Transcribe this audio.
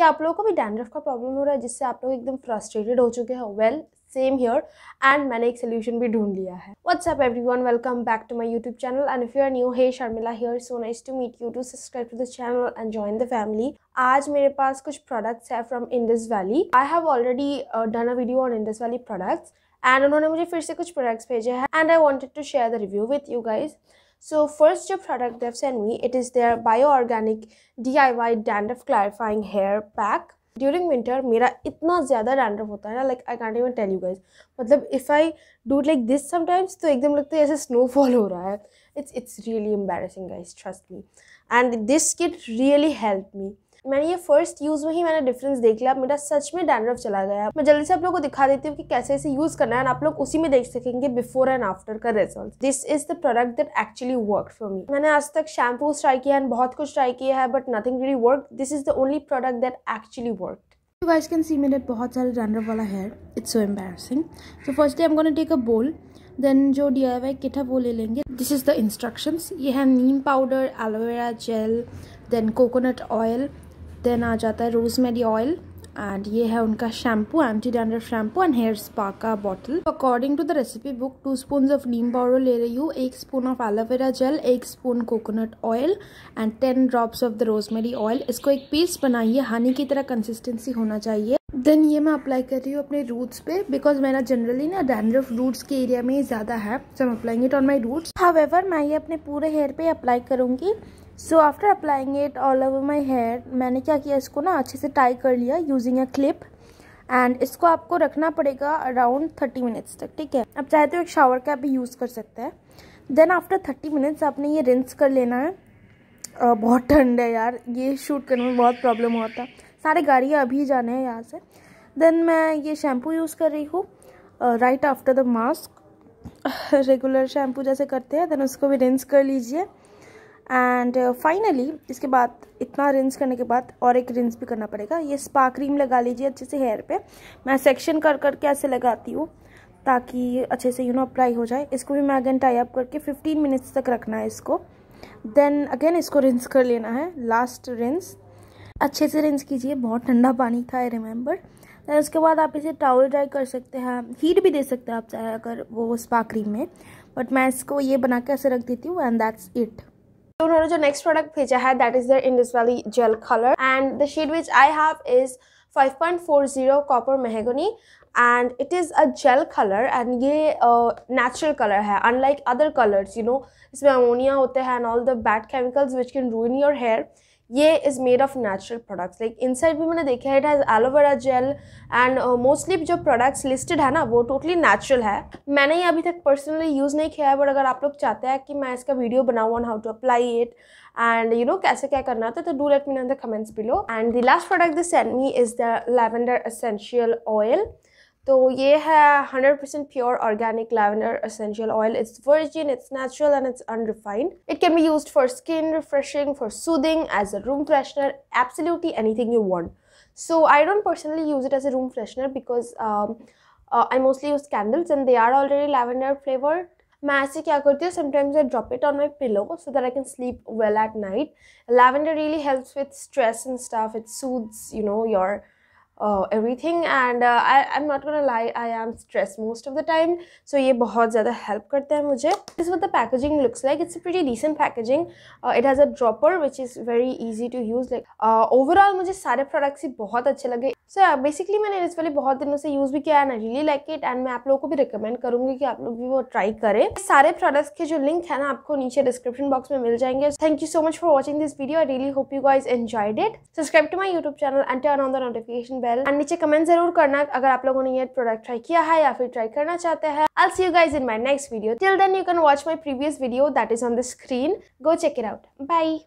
क्या आप लोगों को भी डैंड्रफ का प्रॉब्लम हो रहा है जिससे आप लोग एकदम फ्रस्ट्रेटेड हो चुके हैं वेल सेम हियर एंड मैंने एक सोल्यूशन भी ढूंढ लिया है what's up everyone welcome back to my YouTube channel and if you are new hey Sharmila here so nice to meet you to subscribe to this channel and join the family आज मेरे पास कुछ products है from Indus Valley I have already done a video on Indus Valley products and उन्होंने मुझे फिर से कुछ प्रोडक्ट्स भेजे हैं and I wanted to share the review with you guys So first जो product they've sent me, it is their I DIY dandruff clarifying hair pack. During winter मेरा इतना ज़्यादा डैंड्रफ होता है ना like I can't even tell you guys मतलब if I do like this sometimes तो एकदम लगता है ऐसे स्नोफॉल हो रहा है it's it's really embarrassing guys trust me and this kit really help me मैंने ये फर्स्ट यूज़ में ही मैंने डिफरेंस देख लिया मेरा सच में डैंड्रफ चला गया मैं जल्दी से आप लोगों को दिखा देती हूँ कि कैसे इसे यूज़ करना है आप लोग उसी में देख सकेंगे बिफोर एंड आफ्टर का result this is the product that actually work for me मैंने आज तक शैम्पूज ट्राई किया एंड बहुत कुछ ट्राई किया है but nothing really work this is the only product that actually work You guys can see मेरे बहुत सारे डैंड्रफ वाला hair it's so embarrassing so first day am gonna take a bowl then जो D I Y kit है वो ले लेंगे this is the instructions ये है neem powder aloe vera gel then coconut oil then आ जाता है मेरी ऑयल एंड ये है उनका shampoo anti dandruff shampoo and hair spa का bottle according to the recipe book two spoon of neem powder ले रही हूँ एक स्पून ऑफ एलोवेरा जेल एक spoon coconut oil and ten drops of the rosemary oil इसको एक paste बनाइए हनी की तरह कंसिस्टेंसी होना चाहिए देन ये मैं अप्लाई कर रही हूँ अपने रूट्स पे बिकॉज मेरा जनरली ना डैंड्रफ रूट्स के एरिया में ज़्यादा है so am applying it on my roots however मैं ये अपने पूरे हेयर पे अप्लाई करूँगी so after applying it all over my hair मैंने क्या किया इसको ना अच्छे से टाई कर लिया यूजिंग अ क्लिप एंड इसको आपको रखना पड़ेगा अराउंड थर्टी मिनट्स तक ठीक है आप चाहे तो एक शावर कैप भी यूज़ कर सकते हैं देन आफ्टर थर्टी मिनट्स आपने ये रिंस कर लेना है uh, बहुत ठंड है यार ये शूट करने में बहुत प्रॉब्लम हुआ था सारे गाड़ियाँ अभी जाने हैं यहाँ से देन मैं ये शैम्पू यूज़ कर रही हूँ right after the mask regular shampoo जैसे करते हैं देन उसको भी रिंस कर लीजिए एंड फाइनली इसके बाद इतना रिंस करने के बाद और एक रिंस भी करना पड़ेगा ये स्पा क्रीम लगा लीजिए अच्छे से हेयर पे मैं सेक्शन कर कर के ऐसे लगाती हूँ ताकि अच्छे से यू नो अप्लाई हो जाए इसको भी मैं अगेन टाई अप करके 15 मिनट्स तक रखना है इसको देन अगेन इसको रिंस कर लेना है लास्ट रिंस अच्छे से रिंस कीजिए बहुत ठंडा पानी था आई रिमेंबर दैन उसके बाद आप इसे टावल ड्राई कर सकते हैं हीट हाँ, भी दे सकते हैं आप चाहे अगर वो स्पा क्रीम में बट मैं इसको ये बना के ऐसे रख देती हूँ एंड दैट्स इट तो उन्होंने जो नेक्स्ट प्रोडक्ट भेजा है that is the Indus Valley gel colour and the shade which I have is 5.40 copper mahogany and it is a gel colour and ये नेचुरल uh, कलर है unlike other colours you know इसमें ammonia होते हैं and all the bad chemicals which can ruin your hair ये is made of natural products like inside भी मैंने देखा है it has aloe vera gel and mostly जो प्रोडक्ट्स लिस्टेड है ना वो टोटली नेचुरल है मैंने ये अभी तक पर्सनली यूज़ नहीं किया है बट अगर आप लोग चाहते हैं कि मैं इसका वीडियो बनाऊँ on how to apply it and you know कैसे क्या करना था तो do let me the comments below and the last product this send me is the lavender essential oil तो ये है 100% pure organic lavender essential oil. It's virgin, it's natural and it's unrefined. It can be used for skin refreshing, for soothing, as a room freshener, absolutely anything you want. So I don't personally use it as a room freshener because um, uh, I mostly use candles and they are already lavender flavored. मैं ऐसे क्या करती हूँ sometimes I drop it on my pillow so that I can sleep well at night lavender really helps with stress and stuff it soothes you uh, everything and uh, I, I'm not gonna lie I am stressed most of the time so ये बहुत ज़्यादा help करता है मुझे This is what the packaging looks like it's a pretty decent packaging uh, it has a dropper which is very easy to use like uh, overall मुझे सारे products ही बहुत अच्छे लगे so yeah, basically मैंने इस वाले बहुत दिनों से use भी किया and I really like it and मैं आप लोगों को भी recommend करूँगी कि आप लोग भी वो try करें सारे products के जो link है ना आपको नीचे description box में मिल जाएंगे Thank you so much for watching this video I really hope you guys enjoyed it subscribe to my YouTube channel and turn on the notification bell well and नीचे comment जरूर करना अगर आप लोगों ने ये प्रोडक्ट ट्राई किया है या फिर ट्राई करना चाहते हैं I'll see you guys in my next video till then you can watch my previous video that is on the screen go check it out by